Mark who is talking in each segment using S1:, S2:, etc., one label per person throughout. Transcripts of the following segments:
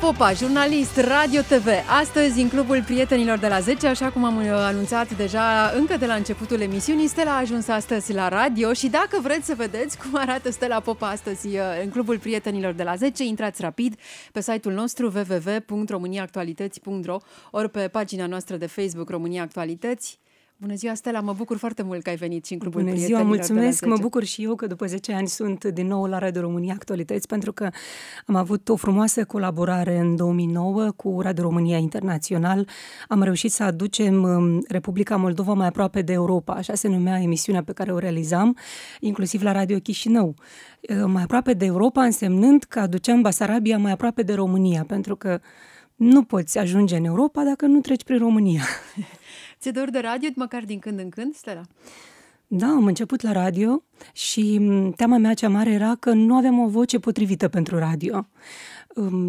S1: Popa, jurnalist Radio TV, astăzi în Clubul Prietenilor de la 10, așa cum am uh, anunțat deja încă de la începutul emisiunii, Stella a ajuns astăzi la radio și dacă vreți să vedeți cum arată Stella Popa astăzi uh, în Clubul Prietenilor de la 10, intrați rapid pe site-ul nostru www.romaniaactualitati.ro, ori pe pagina noastră de Facebook România Actualități Bună ziua, Stella! Mă bucur foarte mult că ai venit și în Clubul Bună ziua, mulțumesc! Mă bucur
S2: și eu că după 10 ani sunt din nou la Radio România Actualități, pentru că am avut o frumoasă colaborare în 2009 cu Radio România Internațional. Am reușit să aducem um, Republica Moldova mai aproape de Europa, așa se numea emisiunea pe care o realizam, inclusiv la Radio Chișinău. Uh, mai aproape de Europa însemnând că aduceam Basarabia mai aproape de România, pentru că nu poți ajunge în Europa dacă nu treci prin România.
S1: Ți-e dor de radio, măcar din când în când, Stella?
S2: Da, am început la radio și teama mea cea mare era că nu aveam o voce potrivită pentru radio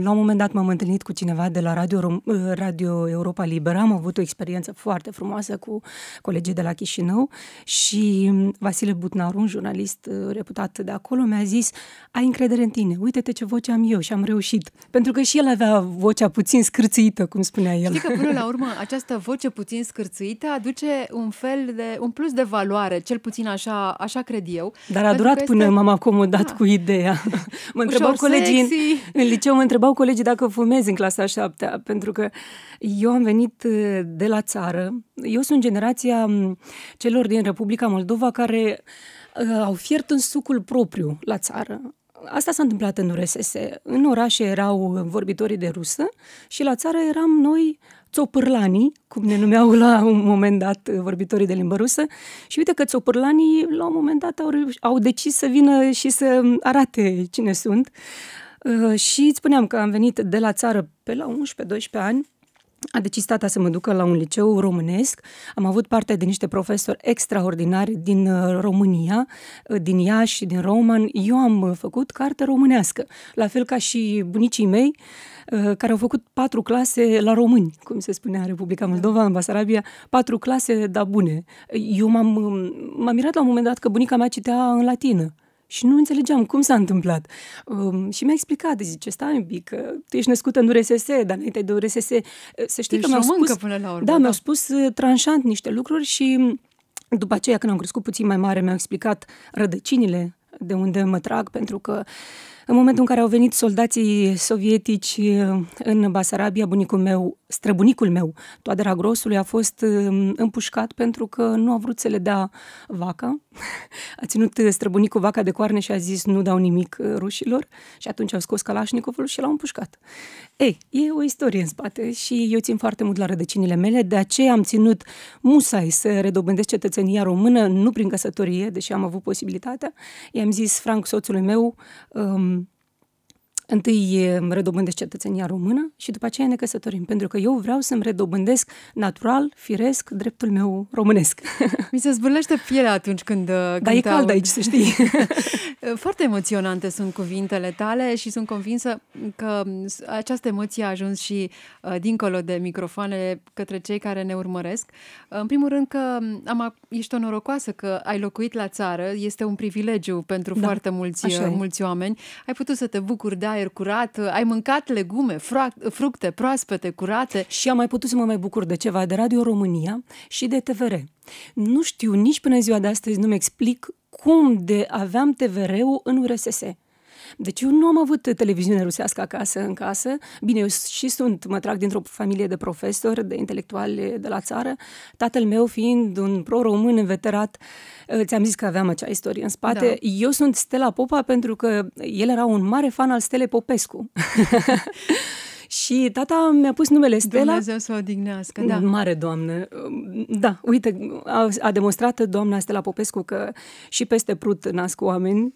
S2: la un moment dat m-am întâlnit cu cineva de la Radio, uh, Radio Europa Liberă, am avut o experiență foarte frumoasă cu colegii de la Chișinău și um, Vasile Butnaru, un jurnalist uh, reputat de acolo, mi-a zis, ai încredere în tine, uite-te ce voce am eu și am reușit. Pentru că și el avea vocea puțin scârțuită, cum spunea el. Știi că până la
S1: urmă această voce puțin scârțuită aduce un fel de, un plus de valoare, cel puțin așa, așa cred eu. Dar a durat până este... m-am
S2: acomodat da. cu ideea. mă
S1: întrebau colegii în,
S2: în liceu mă întrebau colegii dacă fumezi în clasa 7 pentru că eu am venit uh, de la țară. Eu sunt generația celor din Republica Moldova care uh, au fiert în sucul propriu la țară. Asta s-a întâmplat în URSS. În orașe erau vorbitorii de rusă și la țară eram noi țopârlanii, cum ne numeau la un moment dat vorbitorii de limbă rusă. Și uite că țopârlanii la un moment dat au, au decis să vină și să arate cine sunt. Uh, Uh, și îți spuneam că am venit de la țară pe la 11-12 ani, a decis tata să mă ducă la un liceu românesc. Am avut parte de niște profesori extraordinari din uh, România, uh, din Iași, din Roman. Eu am făcut carte românească, la fel ca și bunicii mei, care au făcut patru clase la români, cum se spunea în Republica da. Moldova, în Basarabia, patru clase, da bune. Eu m-am, m-am mirat la un moment dat că bunica mea citea în latină. Și nu înțelegeam cum s-a întâmplat. Um, și mi-a explicat, zice, stai un pic, că tu ești născută în URSS, dar înainte de URSS, uh, să știi deci că mi-au spus... până la urmă. Da, da. mi-au spus uh, tranșant niște lucruri și mm, după aceea, când am crescut puțin mai mare, mi-au explicat rădăcinile de unde mă trag, pentru că uh, în momentul în care au venit soldații sovietici eh, în Basarabia, bunicul meu, străbunicul meu, Toadera Grosului, a fost eh, împușcat pentru că nu a vrut să le dea vaca. A ținut eh, străbunicul vaca de coarne și a zis nu dau nimic rușilor și atunci au scos Kalashnikovul și l-au împușcat. Ei, e o istorie în spate și eu țin foarte mult la rădăcinile mele, de aceea am ținut musai să redobândesc cetățenia română, nu prin căsătorie, deși am avut posibilitatea. I-am zis Frank, soțului meu, um, Întâi îmi redobândesc cetățenia română și după aceea ne căsătorim, pentru că eu vreau să-mi redobândesc natural, firesc, dreptul meu românesc.
S1: Mi se zbârlește pielea atunci uh, când Dar e cald aici, să știi. Foarte emoționante sunt cuvintele tale și sunt convinsă că această emoție a ajuns și uh, dincolo de microfoane către cei care ne urmăresc. în primul rând că am, ești o norocoasă că ai locuit la țară, este un privilegiu pentru da, foarte mulți, uh, mulți oameni. Ai putut să te bucuri de aer curat, ai mâncat legume, fructe proaspete, curate. Și am mai putut să mă mai bucur de ceva de Radio România și de
S2: TVR. Nu știu nici până ziua de astăzi, nu-mi explic cum de aveam TVR-ul în URSS. Deci eu nu am avut televiziune rusească acasă, în casă. Bine, eu și sunt, mă trag dintr-o familie de profesori, de intelectuali de la țară. Tatăl meu fiind un pro-român înveterat, eh, ți-am zis că aveam acea istorie în spate. Da. Eu sunt Stella Popa pentru că el era un mare fan al Stele Popescu. Și tata mi-a pus numele Stella. Dumnezeu să o dignească, da. Mare doamnă. Da, uite, a, a demonstrat doamna Stella Popescu că și peste Prut nasc oameni.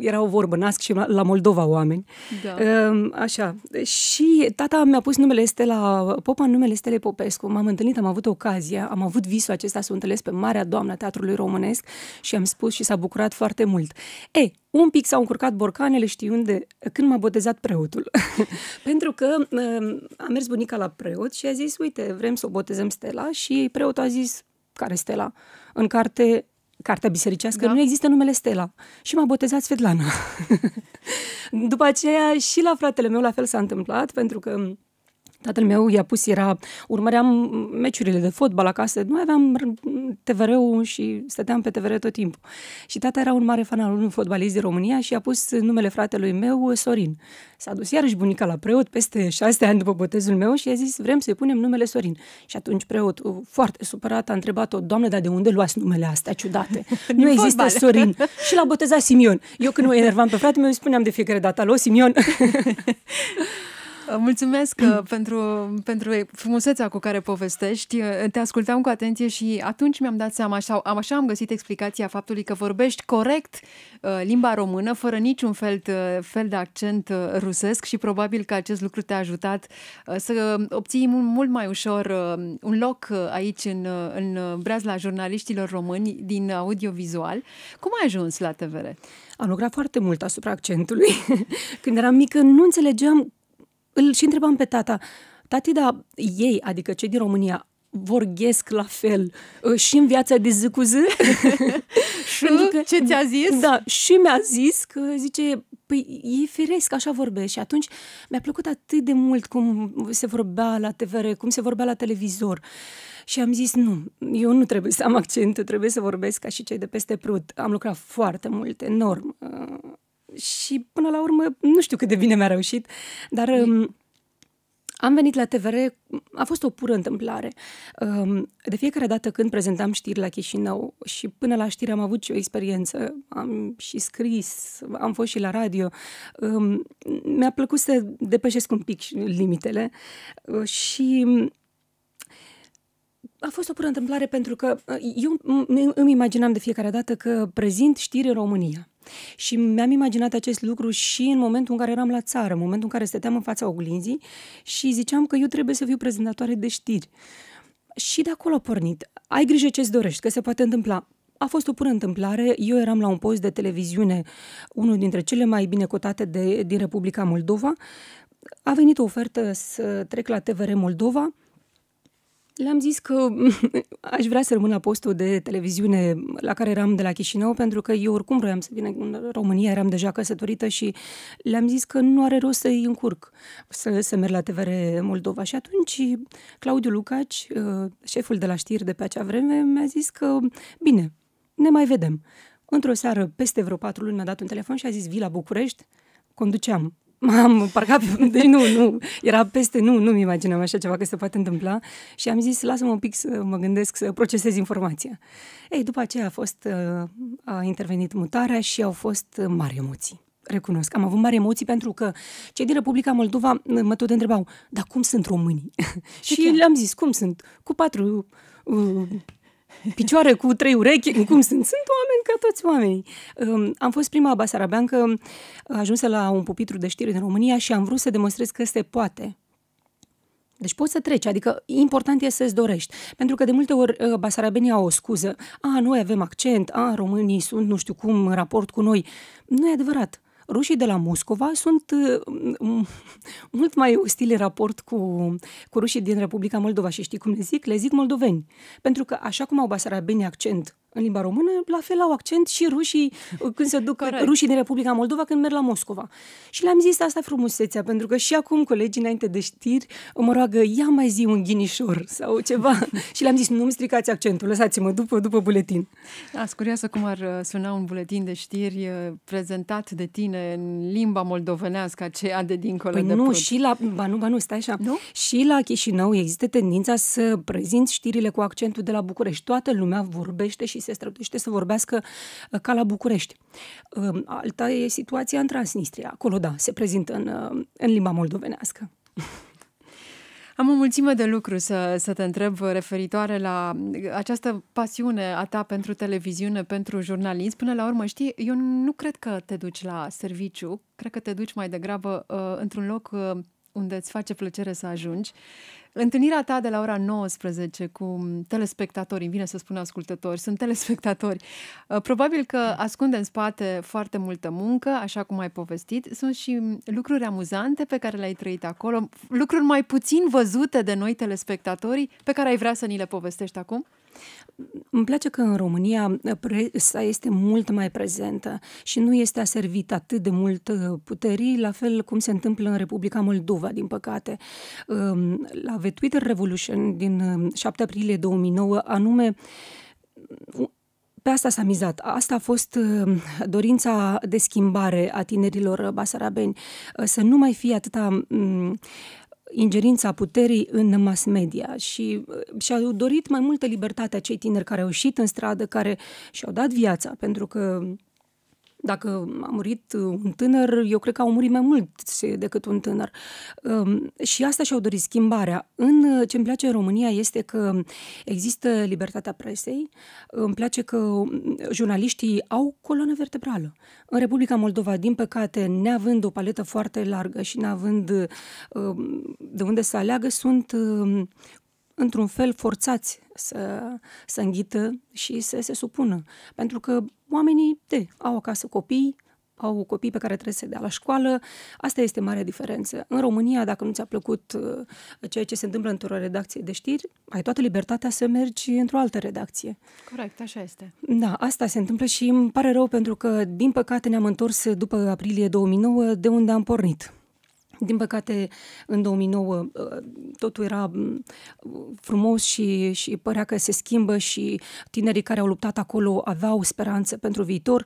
S2: Era o vorbă, nasc și la, la Moldova oameni. Da. Ehm, așa. Și tata mi-a pus numele Stella Popa, numele Stele Popescu. M-am întâlnit, am avut ocazia, am avut visul acesta să o întâlnesc pe Marea Doamna Teatrului Românesc și am spus și s-a bucurat foarte mult. E, un pic s-au încurcat borcanele, știi unde, când m-a botezat preotul. Pentru că um, a mers bunica la preot și a zis, uite, vrem să o botezăm Stela și preotul a zis, care Stela? În carte cartea bisericească, da. nu există numele Stela. Și m-a botezat Svetlana. După aceea și la fratele meu la fel s-a întâmplat, pentru că um, Tatăl meu, i-a pus, era, urmăream meciurile de fotbal acasă, noi aveam TVR-ul și stăteam pe TVR tot timpul. Și tata era un mare fan al unui fotbalist din România și a pus numele fratelui meu Sorin. S-a dus iarăși bunica la preot peste șase ani după botezul meu și a zis vrem să-i punem numele Sorin. Și atunci preotul, foarte supărat, a întrebat-o, doamne, dar de unde luați numele astea ciudate? nu există Sorin. și l-a botezat Simion. Eu
S1: când mă enervam pe frate meu, îi spuneam
S2: de fiecare dată, alo, Simion.
S1: Mulțumesc uh, pentru, pentru frumusețea cu care povestești. Uh, te ascultam cu atenție și atunci mi-am dat seama, sau am așa am găsit explicația faptului că vorbești corect uh, limba română, fără niciun fel, fel de accent rusesc și probabil că acest lucru te-a ajutat să obții mult mai ușor un loc aici în, în breazla jurnaliștilor români din audiovizual. Cum ai ajuns la TVR? Am lucrat foarte mult asupra accentului. Când eram mică nu înțelegeam îl și întrebam
S2: pe tata, tati, da, ei, adică cei din România, vorghesc la fel ă, și în viața de zi cu zi. și că, ce ți-a zis? Da, și mi-a zis că zice, păi e firesc, așa vorbesc. Și atunci mi-a plăcut atât de mult cum se vorbea la TVR, cum se vorbea la televizor. Și am zis, nu, eu nu trebuie să am accent, trebuie să vorbesc ca și cei de peste Prut. Am lucrat foarte mult, enorm ă, și până la urmă nu știu cât de bine mi-a reușit, dar um, am venit la TVR, a fost o pură întâmplare. Um, de fiecare dată când prezentam știri la Chișinău și până la știri am avut și o experiență, am și scris, am fost și la radio, um, mi-a plăcut să depășesc un pic limitele uh, și um, a fost o pură întâmplare pentru că uh, eu îmi imaginam de fiecare dată că prezint știri în România. Și mi-am imaginat acest lucru și în momentul în care eram la țară, în momentul în care stăteam în fața oglinzii și ziceam că eu trebuie să fiu prezentatoare de știri. Și de acolo a pornit. Ai grijă ce-ți dorești, că se poate întâmpla. A fost o pură întâmplare. Eu eram la un post de televiziune, unul dintre cele mai bine cotate de, din Republica Moldova. A venit o ofertă să trec la TVR Moldova le-am zis că aș vrea să rămân la postul de televiziune la care eram de la Chișinău, pentru că eu oricum vroiam să vin în România, eram deja căsătorită și le-am zis că nu are rost să i încurc să, să merg la TVR Moldova. Și atunci Claudiu Lucaci, uh, șeful de la știri de pe acea vreme, mi-a zis că bine, ne mai vedem. Într-o seară, peste vreo patru luni, mi-a dat un telefon și a zis, vii la București, conduceam m-am parcat, deci nu, nu, era peste, nu, nu-mi imaginam așa ceva că se poate întâmpla și am zis, lasă-mă un pic să mă gândesc, să procesez informația. Ei, după aceea a fost, uh, a intervenit mutarea și au fost uh, mari emoții. Recunosc, am avut mari emoții pentru că cei din Republica Moldova uh, mă tot întrebau, dar cum sunt românii? și le-am zis, cum sunt? Cu patru uh, picioare, cu trei urechi, cum sunt? Sunt oameni ca toți oamenii. Am fost prima basarabeancă uh, ajunsă la un pupitru de știri din România și am vrut să demonstrez că se poate. Deci poți să treci, adică important e să-ți dorești. Pentru că de multe ori uh, basarabenii au o scuză. A, noi avem accent, a, românii sunt nu știu cum în raport cu noi. Nu e adevărat rușii de la Moscova sunt uh, mult mai ostili raport cu, cu rușii din Republica Moldova și știi cum le zic? Le zic moldoveni. Pentru că așa cum au basarabenii accent în limba română, la fel au accent și rușii când se duc, Corect. rușii din Republica Moldova când merg la Moscova. Și le-am zis asta frumusețea, pentru că și acum colegii înainte de știri mă roagă, ia mai zi un ghinișor sau ceva. și le-am zis, nu-mi stricați accentul, lăsați-mă după, după buletin.
S1: Da, curioasă cum ar uh, suna un buletin de știri uh, prezentat de tine în limba moldovenească, aceea de dincolo păi de nu, și la, ba nu, ba nu, stai
S2: așa, nu? și la Chișinău există tendința să prezinți știrile cu accentul de la București. Toată lumea vorbește și se străduiește să vorbească uh, ca la București. Um, alta e situația în Transnistria. Acolo, da, se prezintă în, uh, în limba moldovenească.
S1: Am o mulțime de lucru să, să te întreb referitoare la uh, această pasiune a ta pentru televiziune, pentru jurnalism. Până la urmă, știi, eu nu cred că te duci la serviciu, cred că te duci mai degrabă uh, într-un loc uh, unde îți face plăcere să ajungi. Întâlnirea ta de la ora 19 cu telespectatori, îmi vine să spun ascultători, sunt telespectatori. Uh, probabil că ascunde în spate foarte multă muncă, așa cum ai povestit. Sunt și lucruri amuzante pe care le-ai trăit acolo, lucruri mai puțin văzute de noi telespectatorii, pe care ai vrea să ni le povestești acum?
S2: Îmi place că în România uh, presa este mult mai prezentă și nu este aservit atât de mult uh, puterii, la fel cum se întâmplă în Republica Moldova, din păcate. Um, la The Twitter Revolution din 7 um, aprilie 2009, anume pe asta s-a mizat. Asta a fost um, dorința de schimbare a tinerilor basarabeni. Uh, să nu mai fie atâta ingerința puterii în mass media și uh, și-au dorit mai multă libertate cei tineri care au ieșit în stradă, care și-au dat viața, pentru că dacă a murit uh, un tânăr, eu cred că au murit mai mult decât un tânăr. Um, și asta și-au dorit schimbarea. În uh, ce îmi place în România este că există libertatea presei, îmi place că um, jurnaliștii au coloană vertebrală. În Republica Moldova, din păcate, neavând o paletă foarte largă și neavând uh, um, de unde să aleagă, sunt într-un fel, forțați să, să înghită și să se supună. Pentru că oamenii, de, au acasă copii, au copii pe care trebuie să dea la școală. Asta este marea diferență. În România, dacă nu ți-a plăcut uh, ceea ce se întâmplă într-o redacție de știri, ai toată libertatea să mergi într-o altă redacție.
S1: Corect, așa este.
S2: Da, asta se întâmplă și îmi pare rău pentru că, din păcate, ne-am întors după aprilie 2009, de unde am pornit. Din păcate, în 2009 uh, totul era mm, frumos și, și părea că se schimbă și tinerii care au luptat acolo aveau speranțe pentru viitor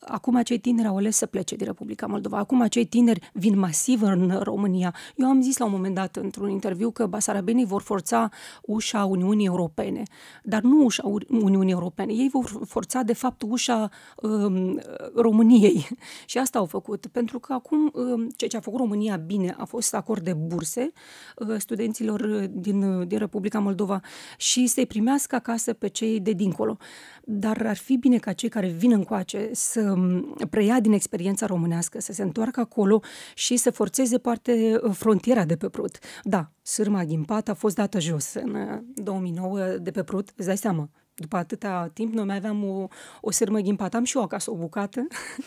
S2: acum acei tineri au ales să plece din Republica Moldova, acum acei tineri vin masiv în România. Eu am zis la un moment dat într-un interviu că basarabenii vor forța ușa Uniunii Europene, dar nu ușa Uniunii Europene, ei vor forța de fapt ușa um, României și asta au făcut, pentru că acum um, ceea ce a făcut România bine a fost acord de burse uh, studenților din, din Republica Moldova și să-i primească acasă pe cei de dincolo. Dar ar fi bine ca cei care vin încoace să Um, preia din experiența românească, să se întoarcă acolo și să forțeze parte uh, frontiera de pe Prut. Da, sârma Gimpat a fost dată jos în 2009 uh, de pe Prut, îți dai seama, după atâta timp, noi mai aveam o, o sârmă ghimpată. Am și eu acasă o bucată.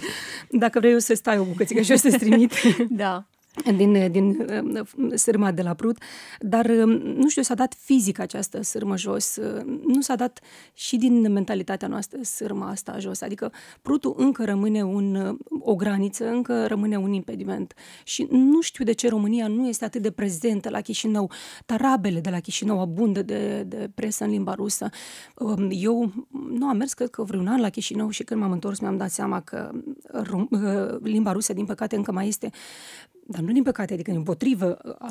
S2: Dacă vrei, eu să stai o bucățică și o să-ți trimit. da din, din uh, sârma de la Prut, dar um, nu știu, s-a dat fizic această sârmă jos, uh, nu s-a dat și din mentalitatea noastră sârma asta jos, adică Prutul încă rămâne un, uh, o graniță, încă rămâne un impediment și nu știu de ce România nu este atât de prezentă la Chișinău, tarabele de la Chișinău abundă de, de presă în limba rusă. Um, eu nu am mers, cred că vreun an la Chișinău și când m-am întors mi-am dat seama că limba rusă, din păcate, încă mai este dar nu din păcate, adică potrivă, a,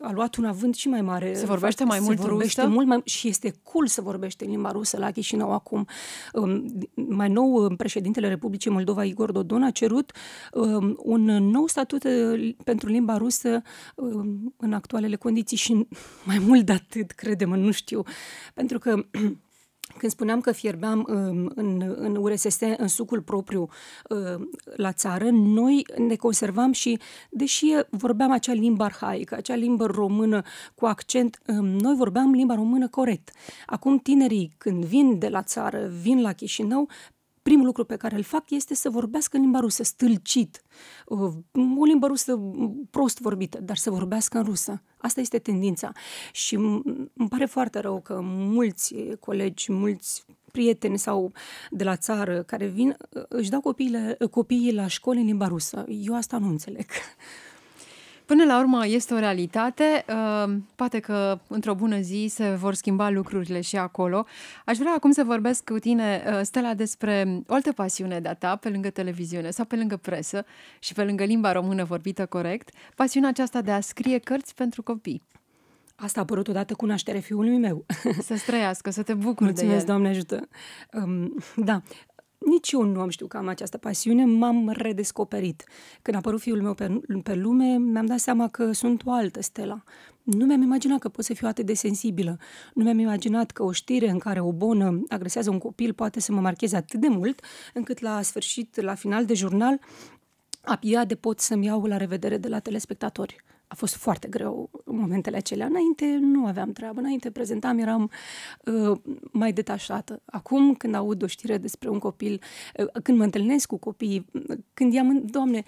S2: a luat un avânt și mai mare. Se vorbește mai se mult vorbește rusă? mult mai, și este cool să vorbește în limba rusă la Chișinău acum. Um, mai nou, um, președintele Republicii Moldova, Igor Dodon, a cerut um, un nou statut uh, pentru limba rusă um, în actualele condiții și mai mult de atât, credem, nu știu. Pentru că Când spuneam că fierbeam um, în, în URSS, în sucul propriu um, la țară, noi ne conservam și, deși vorbeam acea limbă arhaică, acea limbă română cu accent, um, noi vorbeam limba română corect. Acum tinerii, când vin de la țară, vin la Chișinău, primul lucru pe care îl fac este să vorbească în limba rusă, stâlcit, o limba rusă prost vorbită, dar să vorbească în rusă. Asta este tendința. Și îmi pare foarte rău că mulți colegi, mulți prieteni sau de la țară care vin, își dau copiii la școli
S1: în limba rusă. Eu asta nu înțeleg. Până la urmă este o realitate, ehm, poate că într-o bună zi se vor schimba lucrurile și acolo. Aș vrea acum să vorbesc cu tine, eh, Stella, despre o altă pasiune de-a ta, pe lângă televiziune sau pe lângă presă și pe lângă limba română vorbită corect, pasiunea aceasta de a scrie cărți pentru copii. Asta a apărut odată cu nașterea fiului meu. Să străiască, să te bucuri Mulțumesc, de el. Doamne
S2: ajută. Um, da, nici eu nu am știut că am această pasiune, m-am redescoperit. Când a apărut fiul meu pe, pe lume, mi-am dat seama că sunt o altă stela. Nu mi-am imaginat că pot să fiu atât de sensibilă. Nu mi-am imaginat că o știre în care o bonă agresează un copil poate să mă marcheze atât de mult, încât la sfârșit, la final de jurnal, abia de pot să-mi iau la revedere de la telespectatori a fost foarte greu în momentele acelea. Înainte nu aveam treabă, înainte prezentam, eram uh, mai detașată. Acum, când aud o știre despre un copil, uh, când mă întâlnesc cu copiii, uh, când i-am... Doamne,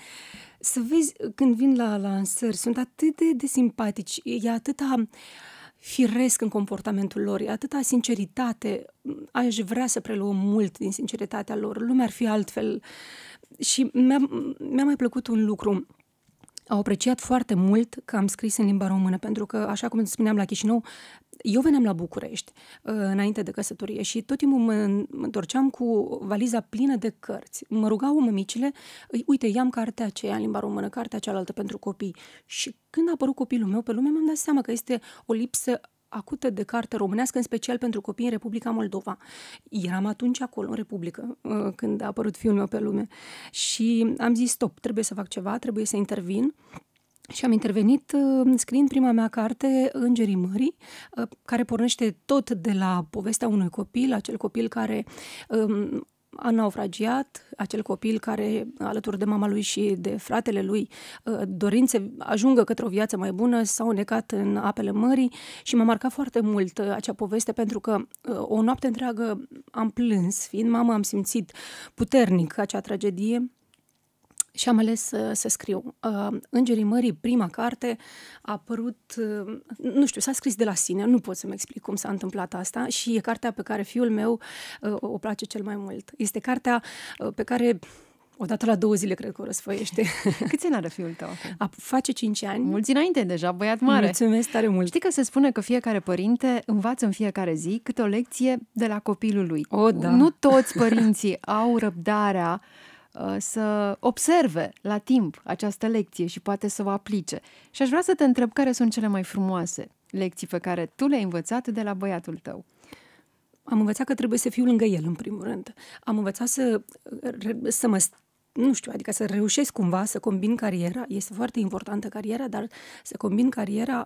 S2: să vezi, uh, când vin la lansări, sunt atât de, de simpatici, e atâta... firesc în comportamentul lor, e atâta sinceritate, aș vrea să preluăm mult din sinceritatea lor, lumea ar fi altfel. Și mi-a, mi-a mai plăcut un lucru, au apreciat foarte mult că am scris în limba română, pentru că, așa cum spuneam la Chișinău, eu veneam la București uh, înainte de căsătorie și tot timpul mă întorceam cu valiza plină de cărți. Mă rugau mămicile, uite, i-am cartea aceea în limba română, cartea cealaltă pentru copii. Și când a apărut copilul meu pe lume, mi-am dat seama că este o lipsă acută de carte românească, în special pentru copii în Republica Moldova. Eram atunci acolo, în Republică, uh, când a apărut fiul meu pe lume. Și am zis, stop, trebuie să fac ceva, trebuie să intervin. Și am intervenit uh, scriind prima mea carte, Îngerii Mării, uh, care pornește tot de la povestea unui copil, acel copil care um, a naufragiat acel copil care, alături de mama lui și de fratele lui, uh, dorințe ajungă către o viață mai bună, s-au necat în apele mării și m-a marcat foarte mult uh, acea poveste pentru că uh, o noapte întreagă am plâns, fiind mamă am simțit puternic acea tragedie și am ales să, uh, să scriu. Uh, Îngerii Mării, prima carte, a apărut, uh, nu știu, s-a scris de la sine, nu pot să-mi explic cum s-a întâmplat asta și e cartea pe care fiul meu o place cel mai mult. Este cartea pe care Odată la două zile, cred că o
S1: răsfăiește. Câți ani are fiul tău A, face cinci ani. Mulți înainte deja, băiat mare. Mulțumesc tare mult. Știi că se spune că fiecare părinte învață în fiecare zi câte o lecție de la copilul lui. O, da. Nu toți părinții au răbdarea Uh, să observe la timp această lecție și poate să o aplice. Și aș vrea să te întreb care sunt cele mai frumoase lecții pe care tu le-ai învățat de la băiatul tău. Am învățat că trebuie
S2: să fiu lângă el, în primul rând. Am învățat să, să mă nu știu, adică să reușesc cumva să combin cariera, este foarte importantă cariera, dar să combin cariera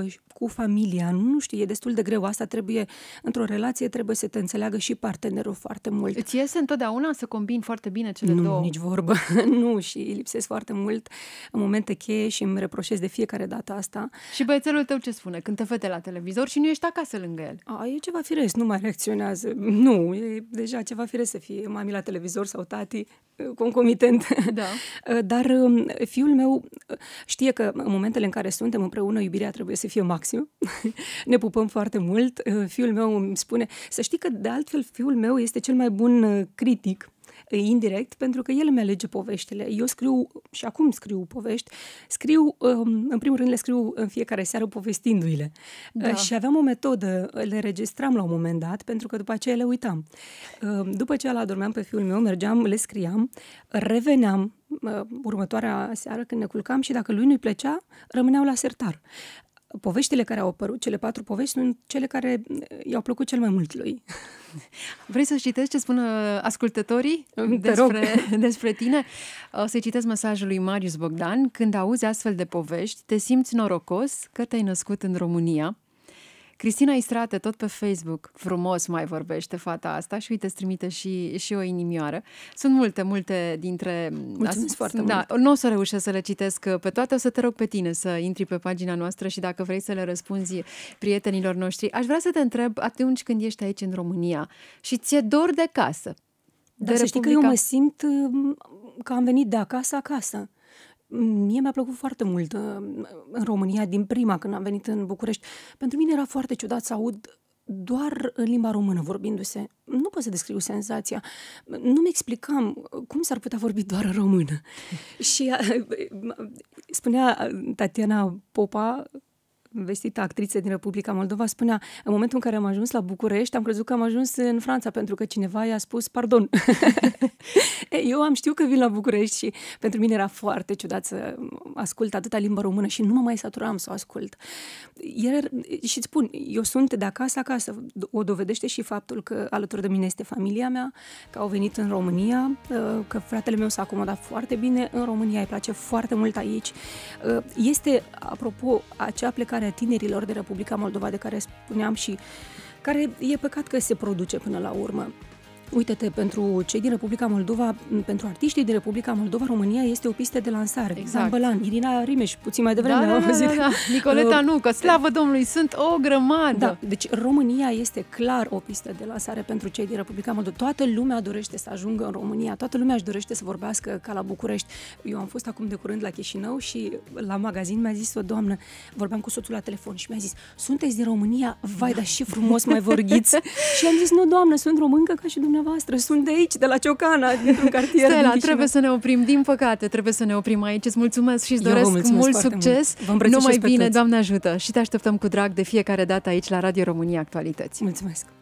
S2: uh, cu familia, nu știu, e destul de greu. Asta trebuie, într-o relație trebuie să te înțeleagă și partenerul foarte mult. Îți iese întotdeauna să combini foarte bine cele nu, două? Nu, nici vorbă. nu, și lipsesc foarte mult în momente cheie și îmi reproșez de fiecare dată asta. Și băiețelul tău ce spune? Când te vede la televizor și nu ești acasă lângă el? A, e ceva firesc, nu mai reacționează. Nu, e deja ceva firesc să fie mami la televizor sau tati, uh, concom concomitent. Da. Ă, dar ă, fiul meu ă, știe că în momentele în care suntem împreună, iubirea trebuie să fie maxim. Ne pupăm foarte mult. Fiul meu îmi spune, să știi că de altfel fiul meu este cel mai bun critic indirect, pentru că el îmi alege poveștile. Eu scriu, și acum scriu povești, scriu, um, în primul rând le scriu în fiecare seară povestindu-le. Da. Și aveam o metodă, le registram la un moment dat, pentru că după aceea le uitam. Um, după ce la adormeam pe fiul meu, mergeam, le scriam, reveneam uh, următoarea seară când ne culcam și dacă lui nu-i plăcea, rămâneau la sertar poveștile care au apărut, cele patru povești, sunt cele care mm, i-au plăcut cel mai mult lui.
S1: Vrei să citești ce spun uh, ascultătorii despre, despre tine? O să-i citesc mesajul lui Marius Bogdan. Când auzi astfel de povești, te simți norocos că te-ai născut în România Cristina Istrate, tot pe Facebook, frumos mai vorbește fata asta și uite, îți trimite și, și o inimioară. Sunt multe, multe dintre... Mulțumesc foarte da, mult! Nu o să reușesc să le citesc uh, pe toate, o să te rog pe tine să intri pe pagina noastră și dacă vrei să le răspunzi prietenilor noștri. Aș vrea să te întreb, atunci când ești aici în România și ți-e dor de casă, dar să Republica... știi că eu mă
S2: simt uh, că am venit de acasă acasă. Mie mi-a plăcut foarte mult uh, în România din prima când am venit în București. Pentru mine era foarte ciudat să aud doar în limba română vorbindu-se. Nu pot să descriu senzația. Nu mi explicam cum s-ar putea vorbi doar în română. Și uh, spunea Tatiana Popa, vestită actriță din Republica Moldova, spunea, în momentul în care am ajuns la București, am crezut că am ajuns în Franța, pentru că cineva i-a spus pardon. Eu am știut că vin la București și pentru mine era foarte ciudat să ascult atâta limba română și nu mă mai saturam să o ascult. Iar, și îți spun, eu sunt de acasă acasă. O dovedește și faptul că alături de mine este familia mea, că au venit în România, că fratele meu s-a acomodat foarte bine în România, îi place foarte mult aici. Este, apropo, acea plecare ale tinerilor de Republica Moldova, de care spuneam și care e păcat că se produce până la urmă. Uite-te, pentru cei din Republica Moldova, pentru artiștii din Republica Moldova, România este o pistă de lansare. Exact. Bălan, Irina Rimeș, puțin mai devreme da, am da, da, auzit. Da, da, da. Nicoleta uh, nu, că slavă Domnului, sunt o grămadă. Da, deci România este clar o pistă de lansare pentru cei din Republica Moldova. Toată lumea dorește să ajungă în România, toată lumea își dorește să vorbească ca la București. Eu am fost acum de curând la Chișinău și la magazin mi-a zis o doamnă, vorbeam cu soțul la telefon și mi-a zis, sunteți din România? Vai, dar și frumos mai vorbiți. și am zis, nu, doamnă, sunt româncă ca și dumneavoastră dumneavoastră, sunt de aici, de la Ciocana, dintr-un cartier. Stella, din trebuie să
S1: ne oprim, din păcate, trebuie să ne oprim aici. Îți mulțumesc și îți doresc mult succes. Mult. Vă Numai bine, Doamne ajută! Și te așteptăm cu drag de fiecare dată aici la Radio România Actualități. Mulțumesc!